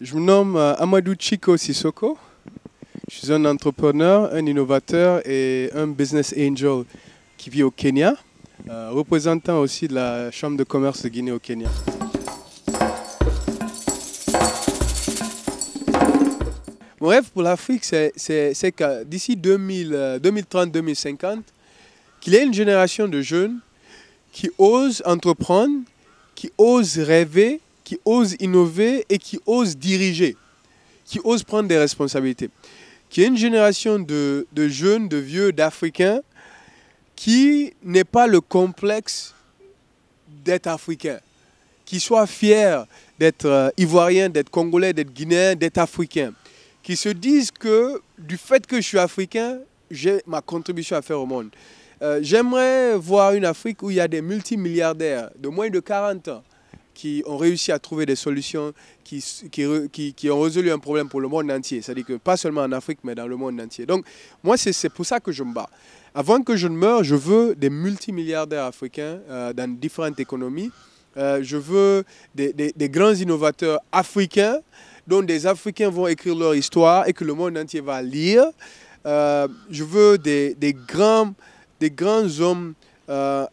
Je me nomme euh, Amadou Chico Sissoko. Je suis un entrepreneur, un innovateur et un business angel qui vit au Kenya, euh, représentant aussi de la Chambre de commerce de Guinée au Kenya. Mon rêve pour l'Afrique, c'est que d'ici 2030-2050, euh, qu'il y ait une génération de jeunes qui osent entreprendre, qui osent rêver qui osent innover et qui osent diriger, qui osent prendre des responsabilités. Qui est une génération de, de jeunes, de vieux, d'Africains qui n'est pas le complexe d'être Africain, qui soit fier d'être euh, Ivoiriens, Ivoirien, d'être Congolais, d'être Guinéen, d'être Africain, qui se disent que du fait que je suis Africain, j'ai ma contribution à faire au monde. Euh, j'aimerais voir une Afrique où il y a des multimilliardaires de moins de 40 ans qui ont réussi à trouver des solutions qui, qui, qui, ont résolu un problème pour le monde entier. C'est-à-dire que pas seulement en Afrique, mais dans le monde entier. Donc, moi, c'est pour ça que je me bats. Avant que je ne meure, je veux des multimilliardaires africains euh, dans différentes économies. Euh, je veux des, grands innovateurs africains dont des Africains vont écrire leur histoire et que le monde entier va lire. Euh, je veux des, grands, des grands hommes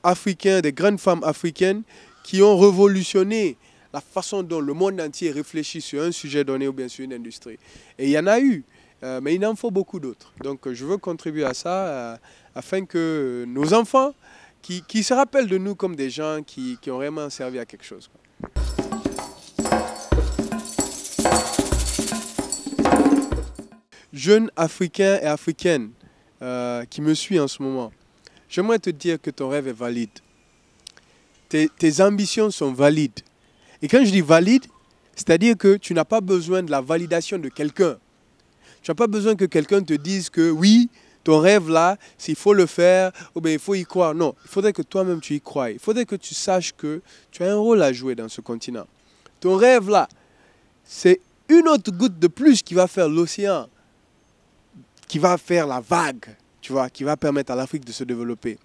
africains, des grandes femmes africaines qui ont révolutionné la façon dont le monde entier réfléchit sur un sujet donné ou bien sur une industrie. Et il y en a eu, euh, mais il en faut beaucoup d'autres. Donc je veux contribuer à ça euh, afin que nos enfants, qui, se rappellent de nous comme des gens qui, ont vraiment servi à quelque chose. Jeunes jeune Africain et Africaine euh, qui me suivent en ce moment, j'aimerais te dire que ton rêve est valide tes, ambitions sont valides. Et quand je dis valide, c'est-à-dire que tu n'as pas besoin de la validation de quelqu'un. Tu n'as pas besoin que quelqu'un te dise que oui, ton rêve là, s'il faut le faire, ou bien il faut y croire. Non, il faudrait que toi-même tu y croies. Il faudrait que tu saches que tu as un rôle à jouer dans ce continent. Ton rêve là, c'est une autre goutte de plus qui va faire l'océan, qui va faire la vague, tu vois, qui va permettre à l'Afrique de se développer.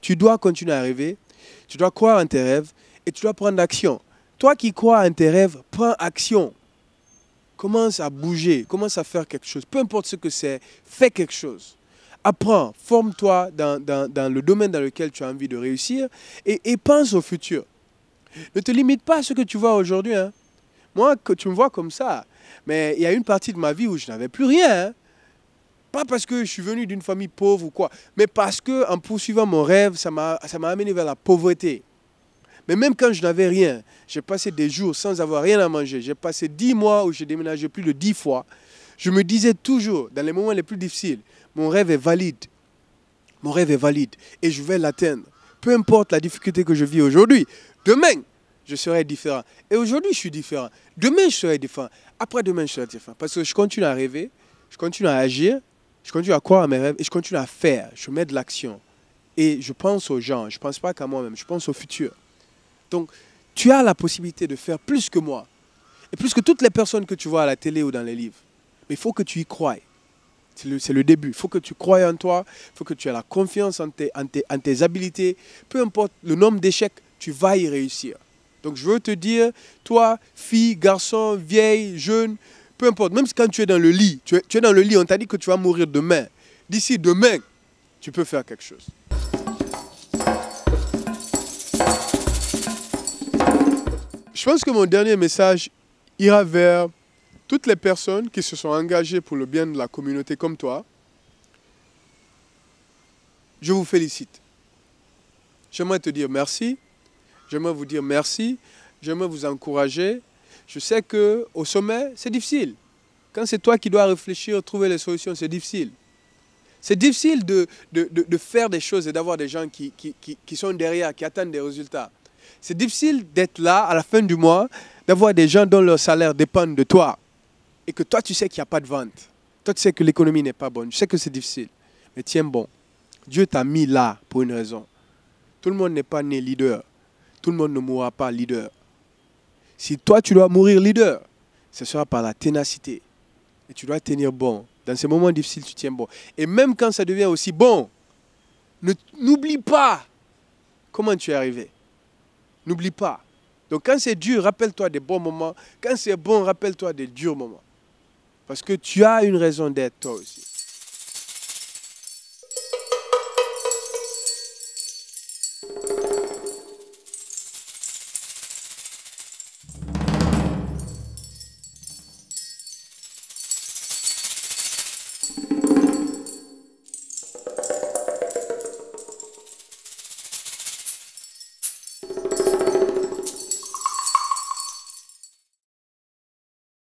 Tu dois continuer à rêver, tu dois croire en tes rêves et tu dois prendre action. Toi qui crois en tes rêves, prends action. Commence à bouger, commence à faire quelque chose. Peu importe ce que c'est, fais quelque chose. Apprends, forme-toi dans, le domaine dans lequel tu as envie de réussir et, pense au futur. Ne te limite pas à ce que tu vois aujourd'hui. Hein. Moi, que tu me vois comme ça, mais il y a une partie de ma vie où je n'avais plus rien. Hein. Pas parce que je suis venu d'une famille pauvre ou quoi, mais parce que en poursuivant mon rêve, ça m'a amené vers la pauvreté. Mais même quand je n'avais rien, j'ai passé des jours sans avoir rien à manger. J'ai passé dix mois où j'ai déménagé plus de dix fois. Je me disais toujours, dans les moments les plus difficiles, mon rêve est valide. Mon rêve est valide et je vais l'atteindre. Peu importe la difficulté que je vis aujourd'hui, demain, je serai différent. Et aujourd'hui, je suis différent. Demain, je serai différent. Après-demain, je serai différent. Parce que je continue à rêver, je continue à agir je continue à croire à mes rêves et je continue à faire. Je mets de l'action. Et je pense aux gens. Je ne pense pas qu'à moi-même. Je pense au futur. Donc, tu as la possibilité de faire plus que moi. Et plus que toutes les personnes que tu vois à la télé ou dans les livres. Mais il faut que tu y croies. C'est le, début. Il faut que tu croies en toi. Il faut que tu aies la confiance en tes, en en tes habilités. Peu importe le nombre d'échecs, tu vas y réussir. Donc je veux te dire, toi, fille, garçon, vieille, jeune, peu importe, même si quand tu es dans le lit, tu es, tu es dans le lit, on t'a dit que tu vas mourir demain. D'ici demain, tu peux faire quelque chose. Je pense que mon dernier message ira vers toutes les personnes qui se sont engagées pour le bien de la communauté comme toi. Je vous félicite. J'aimerais te dire merci. J'aimerais vous dire merci. J'aimerais vous encourager je sais qu'au sommet, c'est difficile. Quand c'est toi qui dois réfléchir, trouver les solutions, c'est difficile. C'est difficile de, faire des choses et d'avoir des gens qui, sont derrière, qui attendent des résultats. C'est difficile d'être là à la fin du mois, d'avoir des gens dont leur salaire dépend de toi et que toi, tu sais qu'il n'y a pas de vente. Toi, tu sais que l'économie n'est pas bonne. Je sais que c'est difficile. Mais tiens bon, Dieu t'a mis là pour une raison. Tout le monde n'est pas né leader. Tout le monde ne mourra pas leader. Si toi, tu dois mourir leader, ce sera par la ténacité. Et tu dois tenir bon. Dans ces moments difficiles, tu tiens bon. Et même quand ça devient aussi bon, n'oublie pas comment tu es arrivé. N'oublie pas. Donc quand c'est dur, rappelle-toi des bons moments. Quand c'est bon, rappelle-toi des durs moments. Parce que tu as une raison d'être toi aussi.